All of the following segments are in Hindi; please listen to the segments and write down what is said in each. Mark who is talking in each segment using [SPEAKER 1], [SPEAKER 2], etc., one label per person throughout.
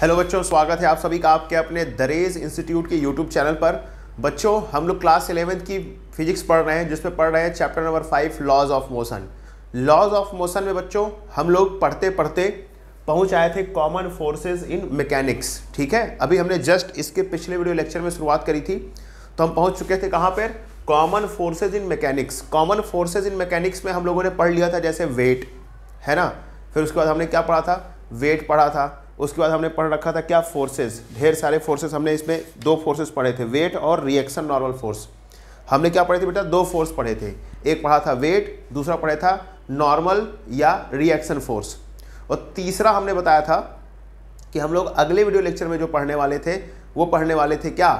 [SPEAKER 1] हेलो बच्चों स्वागत है आप सभी का आपके अपने दरेज इंस्टीट्यूट के यूट्यूब चैनल पर बच्चों हम लोग क्लास इलेवेंथ की फिजिक्स पढ़ रहे हैं जिसमें पढ़ रहे हैं chapter number five laws of motion laws of motion में बच्चों हम लोग पढ़ते पढ़ते पहुंच आए थे कॉमन फोर्सेज इन मैकेनिक्स ठीक है अभी हमने जस्ट इसके पिछले वीडियो लेक्चर में शुरुआत करी थी तो हम पहुँच चुके थे कहाँ पर common forces in mechanics common forces in mechanics में हम लोगों ने पढ़ लिया था जैसे वेट है ना फिर उसके बाद हमने क्या पढ़ा था वेट पढ़ा था उसके बाद हमने पढ़ रखा था क्या फोर्सेस ढेर सारे फोर्सेस हमने इसमें दो फोर्सेस पढ़े थे वेट और रिएक्शन नॉर्मल फोर्स हमने क्या पढ़े थे बेटा दो फोर्स पढ़े थे एक पढ़ा था वेट दूसरा पढ़ा था नॉर्मल या रिएक्शन फोर्स और तीसरा हमने बताया था कि हम लोग अगले वीडियो लेक्चर में जो पढ़ने वाले थे वो पढ़ने वाले थे क्या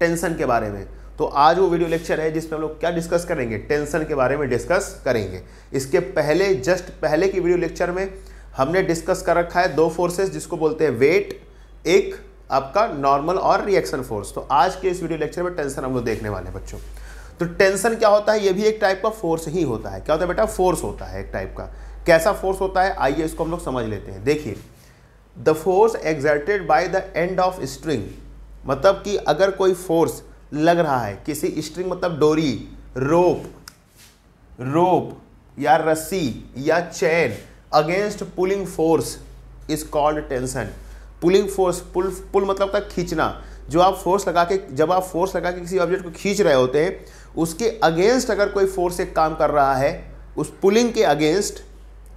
[SPEAKER 1] टेंशन के बारे में तो आज वो वीडियो लेक्चर है जिसमें हम लोग क्या डिस्कस करेंगे टेंशन के बारे में डिस्कस करेंगे इसके पहले जस्ट पहले की वीडियो लेक्चर में हमने डिस्कस कर रखा है दो फोर्सेस जिसको बोलते हैं वेट एक आपका नॉर्मल और रिएक्शन फोर्स तो आज के इस वीडियो लेक्चर में टेंशन हम लोग देखने वाले हैं बच्चों तो टेंशन क्या होता है ये भी एक टाइप का फोर्स ही होता है क्या होता है बेटा फोर्स होता है एक टाइप का कैसा फोर्स होता है आइए इसको हम लोग समझ लेते हैं देखिए the force exerted by the end of string मतलब कि अगर कोई फोर्स लग रहा है किसी स्ट्रिंग मतलब डोरी रोप रोप या रस्सी या chain against pulling force is called tension pulling force pull pull मतलब था खींचना जो आप फोर्स लगा के जब आप फोर्स लगा के किसी ऑब्जेक्ट को खींच रहे होते हैं उसके अगेंस्ट अगर कोई फोर्स एक काम कर रहा है उस पुलिंग के अगेंस्ट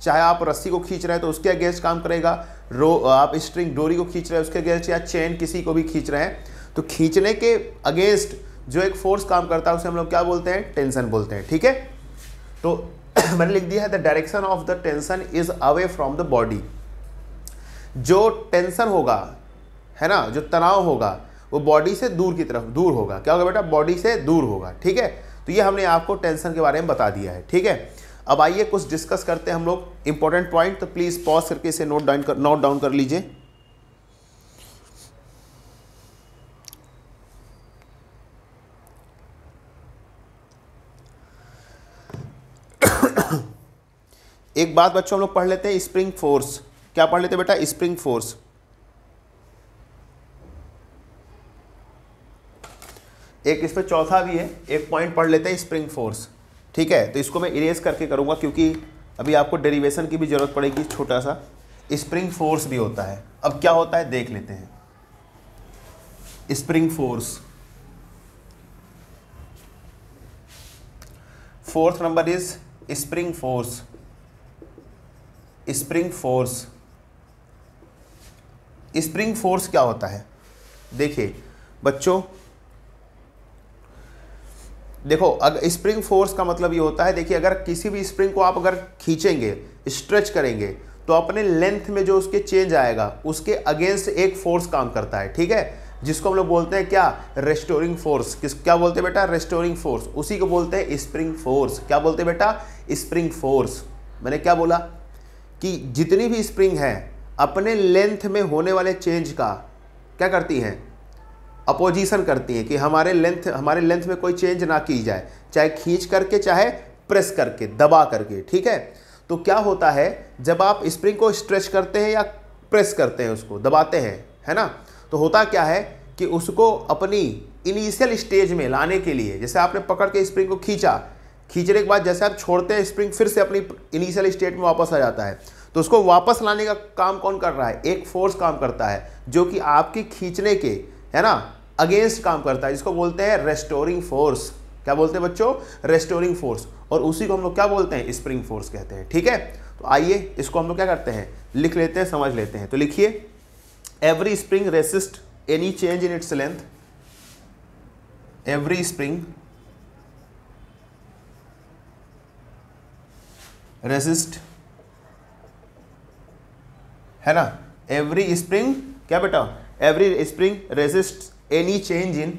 [SPEAKER 1] चाहे आप रस्सी को खींच रहे हैं तो उसके अगेंस्ट काम करेगा रो आप स्ट्रिंग डोरी को खींच रहे हैं उसके अगेंस्ट या चेन किसी को भी खींच रहे हैं तो खींचने के अगेंस्ट जो एक फोर्स काम करता है उसे हम लोग क्या बोलते हैं टेंशन बोलते हैं ठीक है तो मैंने लिख दिया है the direction of the tension is away from the body जो टेंशन होगा है ना जो तनाव होगा वो बॉडी से दूर की तरफ दूर होगा क्या होगा बेटा बॉडी से दूर होगा ठीक है तो ये हमने आपको टेंशन के बारे में बता दिया है ठीक है अब आइए कुछ डिस्कस करते हैं हम लोग इंपॉर्टेंट पॉइंट तो प्लीज़ पॉज करके इसे नोट डाउन कर नोट डाउन कर लीजिए एक बात बच्चों हम लोग पढ़ लेते हैं स्प्रिंग फोर्स क्या पढ़ लेते हैं बेटा स्प्रिंग फोर्स एक इस पर चौथा भी है एक पॉइंट पढ़ लेते हैं स्प्रिंग फोर्स ठीक है तो इसको मैं इरेज करके करूंगा क्योंकि अभी आपको डेरिवेशन की भी ज़रूरत पड़ेगी छोटा सा स्प्रिंग फोर्स भी होता है अब क्या होता है देख लेते हैं spring force fourth number is spring force spring force spring force क्या होता है देखिए बच्चों देखो अगर स्प्रिंग फोर्स का मतलब ये होता है देखिए अगर किसी भी स्प्रिंग को आप अगर खींचेंगे स्ट्रेच करेंगे तो अपने लेंथ में जो उसके चेंज आएगा उसके अगेंस्ट एक फोर्स काम करता है ठीक है जिसको हम लोग बोलते हैं क्या रेस्टोरिंग फोर्स किस क्या बोलते हैं बेटा रेस्टोरिंग फोर्स उसी को बोलते हैं स्प्रिंग फोर्स क्या बोलते हैं बेटा स्प्रिंग फोर्स मैंने क्या बोला कि जितनी भी स्प्रिंग है अपने लेंथ में होने वाले चेंज का क्या करती हैं अपोजिशन करती हैं कि हमारे लेंथ हमारे लेंथ में कोई चेंज ना की जाए चाहे खींच करके चाहे प्रेस करके दबा करके ठीक है तो क्या होता है जब आप स्प्रिंग को स्ट्रेच करते हैं या प्रेस करते हैं उसको दबाते हैं है ना तो होता क्या है कि उसको अपनी इनिशियल स्टेज में लाने के लिए जैसे आपने पकड़ के स्प्रिंग को खींचा खींचने के बाद जैसे आप छोड़ते हैं स्प्रिंग फिर से अपनी इनिशियल स्टेट में वापस आ जाता है तो उसको वापस लाने का काम कौन कर रहा है एक फोर्स काम करता है जो कि आपकी खींचने के है ना अगेंस्ट काम करता है जिसको बोलते हैं रेस्टोरिंग फोर्स क्या बोलते हैं बच्चों रेस्टोरिंग फोर्स और उसी को हम लोग क्या बोलते हैं स्प्रिंग फोर्स कहते हैं ठीक है तो आइए इसको हम लोग क्या करते हैं लिख लेते हैं समझ लेते हैं तो लिखिए every spring resist any change in its length every spring resist है ना एवरी स्प्रिंग क्या बेटा every spring resist any change in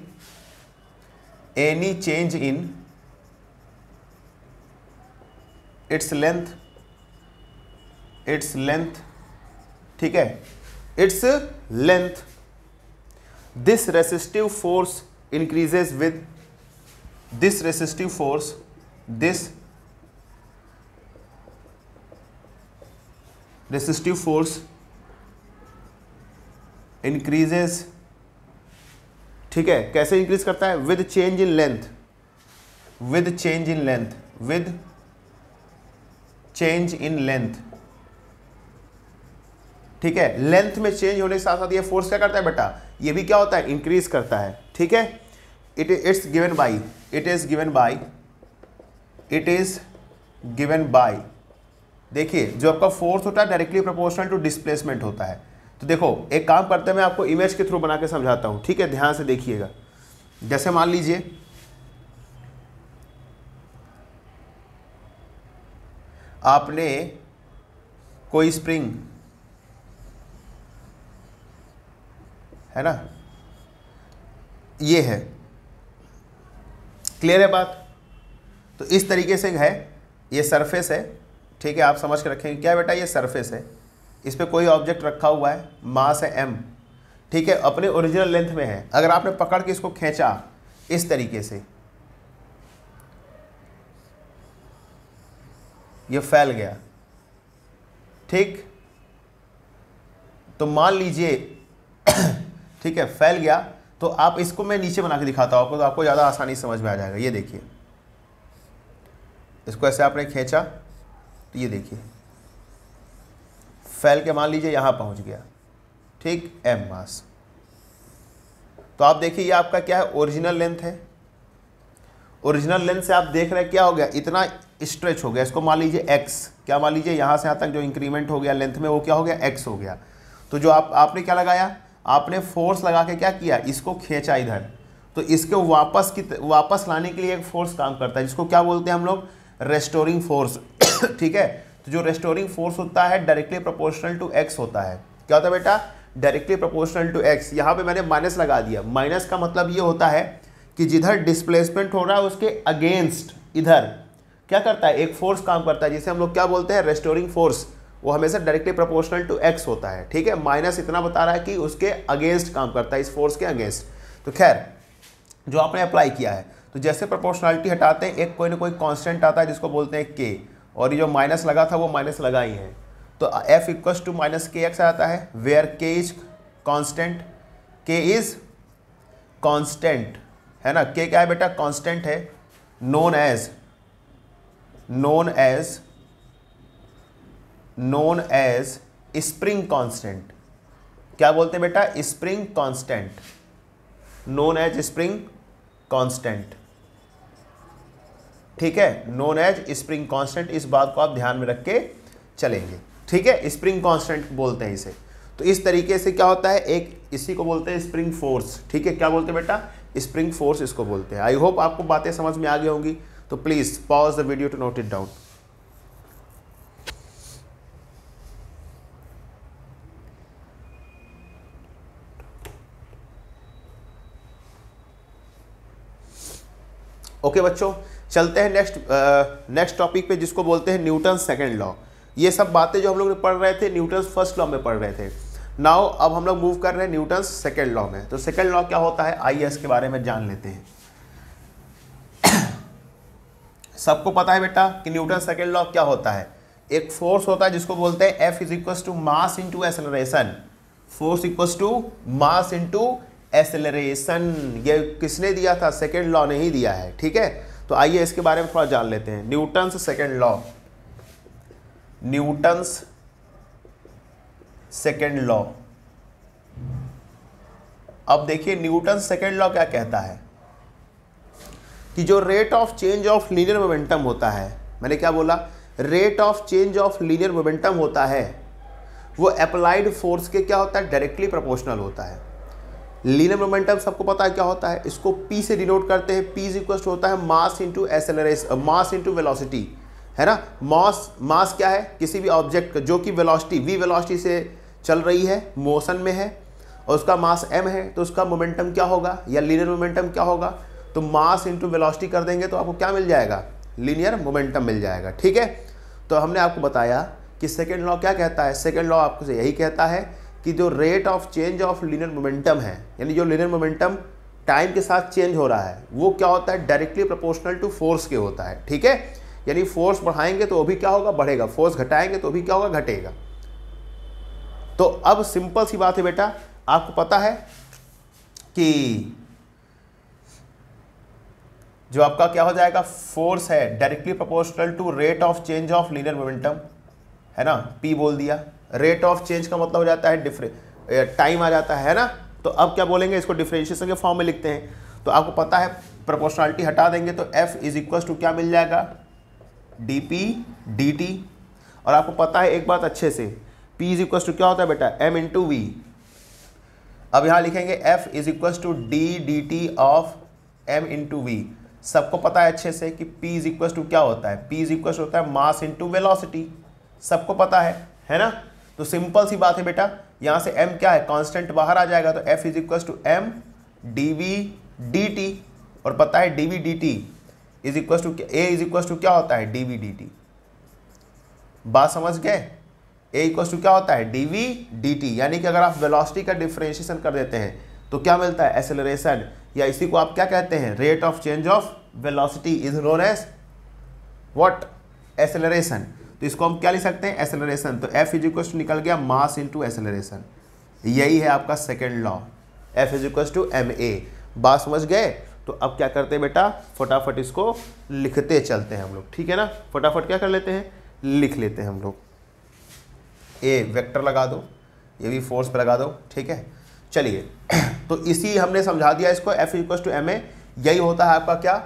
[SPEAKER 1] any change in its length its length ठीक है its length this resistive force increases with this resistive force this resistive force increases ठीक है कैसे इंक्रीज करता है with change in length with change in length with change in length ठीक है लेंथ में चेंज होने के साथ साथ ये फोर्स क्या करता है बेटा ये भी क्या होता है इंक्रीज करता है ठीक है it it's given by it is given by it is given by देखिए जो आपका फोर्स होता है डायरेक्टली प्रोपोर्शनल टू डिस्प्लेसमेंट होता है तो देखो एक काम करते हैं मैं आपको इमेज के थ्रू बना के समझाता हूँ ठीक है ध्यान से देखिएगा जैसे मान लीजिए आपने कोई स्प्रिंग है ना ये है क्लियर है बात तो इस तरीके से है ये सरफेस है ठीक है आप समझ के रखेंगे क्या बेटा ये सरफेस है इस पर कोई ऑब्जेक्ट रखा हुआ है मास है एम ठीक है अपने ओरिजिनल लेंथ में है अगर आपने पकड़ के इसको खींचा इस तरीके से ये फैल गया ठीक तो मान लीजिए ठीक है फैल गया तो आप इसको मैं नीचे बना के दिखाता हूँ आपको तो आपको ज़्यादा आसानी समझ में आ जाएगा ये देखिए इसको ऐसे आपने खींचा ये देखिए फैल के मान लीजिए यहाँ पहुँच गया ठीक एम मास तो आप देखिए ये आपका क्या है ओरिजिनल लेंथ है ओरिजिनल लेंथ से आप देख रहे हैं क्या हो गया इतना स्ट्रेच हो गया इसको मान लीजिए एक्स क्या मान लीजिए यहाँ से यहाँ तक जो इंक्रीमेंट हो गया लेंथ में वो क्या हो गया एक्स हो गया तो जो आप आपने क्या लगाया आपने फोर्स लगा के क्या किया इसको खींचा इधर तो इसको वापस की वापस लाने के लिए एक फोर्स काम करता है जिसको क्या बोलते हैं हम लोग रेस्टोरिंग फोर्स ठीक है तो जो रेस्टोरिंग फोर्स होता है डायरेक्टली प्रोपोर्शनल टू एक्स होता है क्या होता है बेटा डायरेक्टली प्रोपोर्शनल टू एक्स यहाँ पे मैंने माइनस लगा दिया माइनस का मतलब ये होता है कि जिधर डिस्प्लेसमेंट हो रहा है उसके अगेंस्ट इधर क्या करता है एक फोर्स काम करता है जिसे हम लोग क्या बोलते हैं रेस्टोरिंग फोर्स वो हमेशा डायरेक्टली प्रोपोर्शनल टू एक्स होता है ठीक है माइनस इतना बता रहा है कि उसके अगेंस्ट काम करता है इस फोर्स के अगेंस्ट तो खैर जो आपने अप्लाई किया है तो जैसे प्रोपोर्शनलिटी हटाते हैं एक कोई ना कोई कांस्टेंट आता है जिसको बोलते हैं के और ये जो माइनस लगा था वो माइनस लगा ही है तो F equals to minus K X आता है where K is constant K is constant है ना के क्या है बेटा कॉन्स्टेंट है known as known as known as spring constant क्या बोलते हैं बेटा spring constant known as spring constant ठीक है नोन एज स्प्रिंग कांस्टेंट इस बात को आप ध्यान में रख के चलेंगे ठीक है स्प्रिंग कांस्टेंट बोलते हैं इसे तो इस तरीके से क्या होता है एक इसी को बोलते हैं स्प्रिंग फोर्स ठीक है क्या बोलते हैं बेटा स्प्रिंग फोर्स इसको बोलते हैं आई होप आपको बातें समझ में आ गई होंगी तो please pause the video to note it down okay okay, बच्चों चलते हैं नेक्स्ट नेक्स्ट टॉपिक पे जिसको बोलते हैं न्यूटन सेकेंड लॉ ये सब बातें जो हम लोग पढ़ रहे थे न्यूटन फर्स्ट लॉ में पढ़ रहे थे नाउ अब हम लोग मूव कर रहे हैं न्यूटन सेकेंड लॉ में तो सेकेंड लॉ क्या होता है आई के बारे में जान लेते हैं सबको पता है बेटा कि न्यूटन सेकेंड लॉ क्या होता है एक फोर्स होता है जिसको बोलते हैं F is equal to mass into acceleration force equal to mass into acceleration ये किसने दिया था सेकेंड लॉ ने ही दिया है ठीक है तो आइए इसके बारे में थोड़ा जान लेते हैं Newton's second law Newton's second law अब देखिए न्यूटन सेकेंड लॉ क्या कहता है कि जो rate of change of linear momentum होता है मैंने क्या बोला rate of change of linear momentum होता है वो अप्लाइड फोर्स के क्या होता है डायरेक्टली प्रोपोर्शनल होता है लीनर मोमेंटम सबको पता है क्या होता है इसको पी से डिनोट करते हैं पी इज होता है mass into acceleration mass into velocity है ना मास मास क्या है किसी भी ऑब्जेक्ट का जो कि वेलोसिटी वी वेलोसिटी से चल रही है मोशन में है और उसका मास एम है तो उसका मोमेंटम क्या होगा या लीनियर मोमेंटम क्या होगा तो मास इंटू वेलोसिटी कर देंगे तो आपको क्या मिल जाएगा लीनियर मोमेंटम मिल जाएगा ठीक है तो हमने आपको बताया कि सेकेंड लॉ क्या कहता है सेकेंड लॉ आपको यही कहता है कि जो rate of change of linear momentum है यानी जो लिनियर मोमेंटम टाइम के साथ चेंज हो रहा है वो क्या होता है डायरेक्टली प्रोपोर्शनल टू फोर्स के होता है ठीक है यानी फोर्स बढ़ाएंगे तो वो भी क्या होगा बढ़ेगा फोर्स घटाएंगे तो भी क्या होगा घटेगा तो अब सिंपल सी बात है बेटा आपको पता है कि जो आपका क्या हो जाएगा फोर्स है directly proportional to rate of change of linear momentum है ना पी बोल दिया रेट ऑफ चेंज का मतलब हो जाता है डिफरे टाइम आ जाता है ना तो अब क्या बोलेंगे इसको डिफ्रेंशिएशन के फॉर्म में लिखते हैं तो आपको पता है प्रोपोर्शनलिटी हटा देंगे तो एफ इज इक्वल टू क्या मिल जाएगा डी पी डी टी और आपको पता है एक बात अच्छे से पी इज इक्वल टू क्या होता है बेटा एम इंटू वी अब यहाँ लिखेंगे F is equal to D D T of M into V सबको पता है अच्छे से कि पी इज इक्वल टू क्या होता है पी इज इक्वल होता है मास इंटू वेलॉसिटी सबको पता है है ना तो सिंपल सी बात है बेटा यहाँ से m क्या है कांस्टेंट बाहर आ जाएगा तो f is equal to M D V D T और पता है D V D T is equal to A is equal to क्या होता है डी वी डी टी बात समझ गए ए इक्वल टू क्या होता है डी वी डी टी यानी कि अगर आप वेलोसिटी का डिफ्रेंशिएशन कर देते हैं तो क्या मिलता है एसेलरेशन या इसी को आप क्या कहते हैं rate of change of velocity is known as what acceleration तो इसको हम क्या लिख सकते हैं एसेलरेशन तो एफ इज टू निकल गया मास इंटू एसेलरेशन यही है आपका second law F is equals to M A बात समझ गए तो अब क्या करते हैं बेटा फटाफट इसको लिखते चलते हैं हम लोग ठीक है ना फटाफट क्या कर लेते हैं लिख लेते हैं हम लोग ए वेक्टर लगा दो ये भी फोर्स पर लगा दो ठीक है चलिए तो इसी हमने समझा दिया इसको F equal to M A यही होता है आपका क्या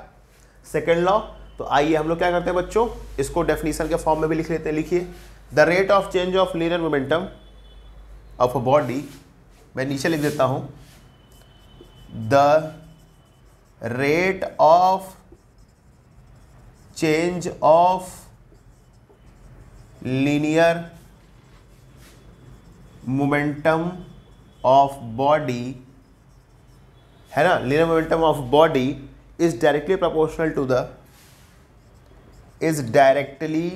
[SPEAKER 1] सेकेंड लॉ तो आइए हम लोग क्या करते हैं बच्चों इसको डेफिनेशन के फॉर्म में भी लिख लेते हैं लिखिए the rate of change of linear momentum of a body मैं नीचे लिख देता हूं the rate of change of linear momentum of body है ना linear momentum of body is directly proportional to the is directly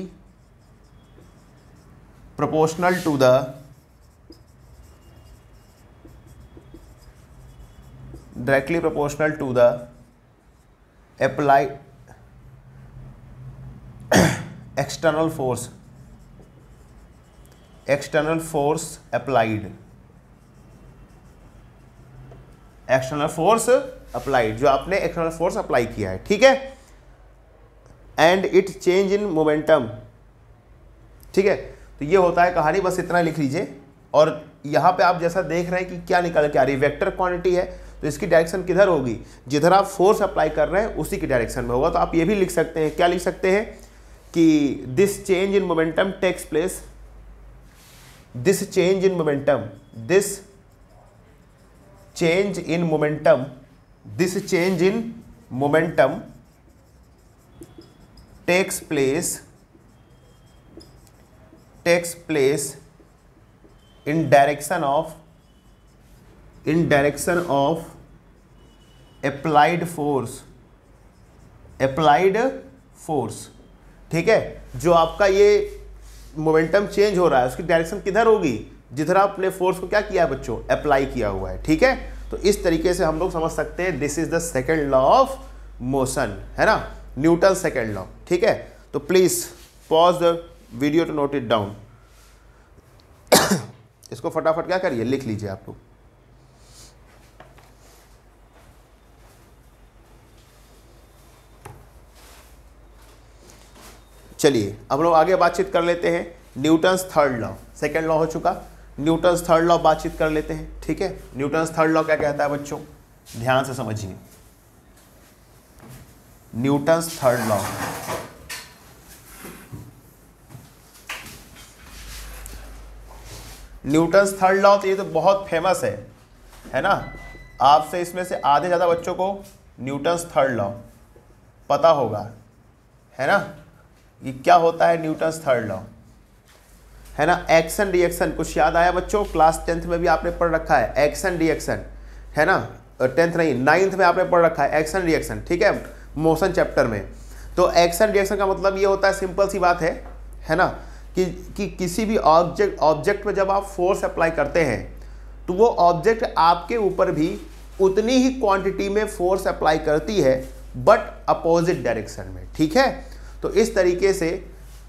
[SPEAKER 1] proportional to the directly proportional to the apply external force external force applied external force applied जो आपने एक्सटर्नल फोर्स अप्लाई किया है ठीक है and it change in momentum ठीक है तो ये होता है कहानी बस इतना लिख लीजिए और यहाँ पे आप जैसा देख रहे हैं कि क्या निकल के आ रही है वेक्टर क्वांटिटी है तो इसकी डायरेक्शन किधर होगी जिधर आप फोर्स अप्लाई कर रहे हैं उसी की डायरेक्शन में होगा तो आप ये भी लिख सकते हैं क्या लिख सकते हैं कि this change in momentum takes place this change in momentum this change in momentum this change in momentum takes place takes place in direction of in direction of applied force applied force ठीक है जो आपका ये मोमेंटम चेंज हो रहा है उसकी डायरेक्शन किधर होगी जिधर आपने फोर्स को क्या किया है बच्चों अप्लाई किया हुआ है ठीक है तो इस तरीके से हम लोग समझ सकते हैं this is the second law of motion है ना न्यूटन सेकेंड लॉ ठीक है तो please pause the video to note it down इसको फटाफट क्या करिए लिख लीजिए आप लोग चलिए अब लोग आगे बातचीत कर लेते हैं Newton's third law second law हो चुका न्यूटन्स थर्ड लॉ बातचीत कर लेते हैं ठीक है न्यूटन्स थर्ड लॉ क्या कहता है बच्चों ध्यान से समझिए Newton's third law Newton's third law तो ये तो बहुत फेमस है है ना आपसे इसमें से आधे ज़्यादा बच्चों को न्यूटन्स थर्ड लॉ पता होगा है ना ये क्या होता है न्यूटन्स थर्ड लॉ है ना एक्शन रिएक्शन कुछ याद आया बच्चों क्लास टेंथ में भी आपने पढ़ रखा है एक्शन रिएक्शन है ना टेंथ नहीं नाइन्थ में आपने पढ़ रखा है एक्शन रिएक्शन ठीक है मोशन चैप्टर में तो एक्शन रिएक्शन का मतलब ये होता है सिंपल सी बात है है ना कि, कि किसी भी ऑब्जेक्ट ऑब्जेक्ट पर जब आप फोर्स अप्लाई करते हैं तो वो ऑब्जेक्ट आपके ऊपर भी उतनी ही क्वांटिटी में फोर्स अप्लाई करती है बट अपोजिट डायरेक्शन में ठीक है तो इस तरीके से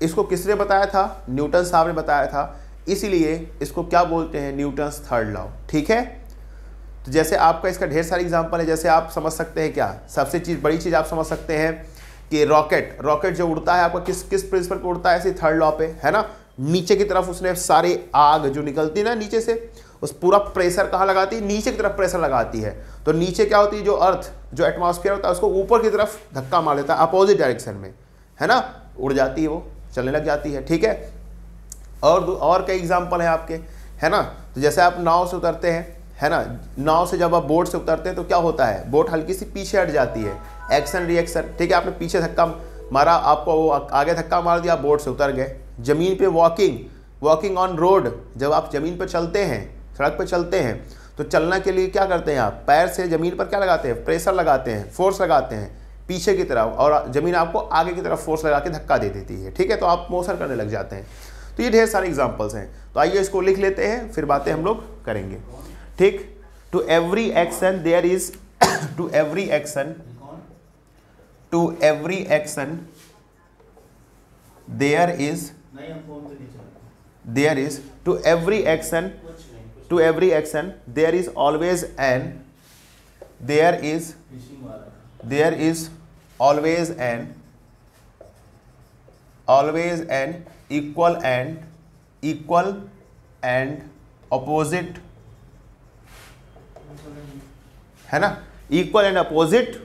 [SPEAKER 1] इसको किसने बताया था न्यूटन साहब ने बताया था इसीलिए इसको क्या बोलते हैं न्यूटन्स थर्ड लॉ ठीक है तो जैसे आपका इसका ढेर सारे एग्जाम्पल है जैसे आप समझ सकते हैं क्या सबसे चीज़ बड़ी चीज़ आप समझ सकते हैं कि रॉकेट रॉकेट जो उड़ता है आपका किस किस प्रिंसिपल पर उड़ता है ऐसे थर्ड लॉ पे है ना नीचे की तरफ उसने सारे आग जो निकलती है ना नीचे से उस पूरा प्रेशर कहाँ लगाती है नीचे की तरफ प्रेशर लगाती है तो नीचे क्या होती है जो अर्थ जो एटमोसफियर होता है उसको ऊपर की तरफ धक्का मार लेता है अपोजिट डायरेक्शन में है ना उड़ जाती है वो चलने लग जाती है ठीक है और और कई एग्जाम्पल हैं आपके है ना तो जैसे आप नाव से उतरते हैं है ना नाव से जब आप बोट से उतरते हैं तो क्या होता है बोट हल्की सी पीछे हट जाती है एक्शन रिएक्शन ठीक है आपने पीछे धक्का मारा आपको वो आगे धक्का मार दिया आप बोट से उतर गए ज़मीन पे वॉकिंग वॉकिंग ऑन रोड जब आप ज़मीन पर चलते हैं सड़क पर चलते हैं तो चलना के लिए क्या करते हैं आप पैर से ज़मीन पर क्या लगाते हैं प्रेशर लगाते हैं फोर्स लगाते हैं पीछे की तरफ और ज़मीन आपको आगे की तरफ फोर्स लगा के धक्का दे देती है ठीक है तो आप मोशन करने लग जाते हैं तो ये ढेर सारे एग्जाम्पल्स हैं तो आइए इसको लिख लेते हैं फिर बातें हम लोग करेंगे ठीक to every action there is to every action to every action there is there is to every action to every action there is always an there is there is always an always an equal and equal and opposite है ना equal and opposite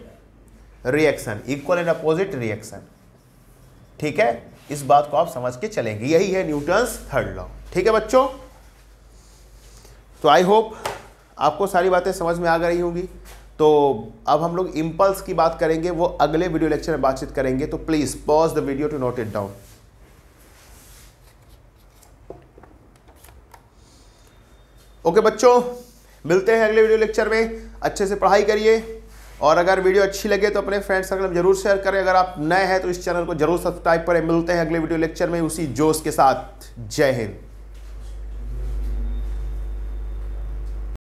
[SPEAKER 1] reaction equal and opposite reaction ठीक है इस बात को आप समझ के चलेंगे यही है न्यूटन्स थर्ड लॉ ठीक है बच्चों तो आई होप आपको सारी बातें समझ में आ गई होंगी तो अब हम लोग इम्पल्स की बात करेंगे वो अगले वीडियो लेक्चर में बातचीत करेंगे तो please pause the video to note it down okay बच्चों मिलते हैं अगले वीडियो लेक्चर में अच्छे से पढ़ाई करिए और अगर वीडियो अच्छी लगे तो अपने फ्रेंड सर्कल में जरूर शेयर करें अगर आप नए हैं तो इस चैनल को जरूर सब्सक्राइब करें मिलते हैं अगले वीडियो लेक्चर में उसी जोश के साथ जय हिंद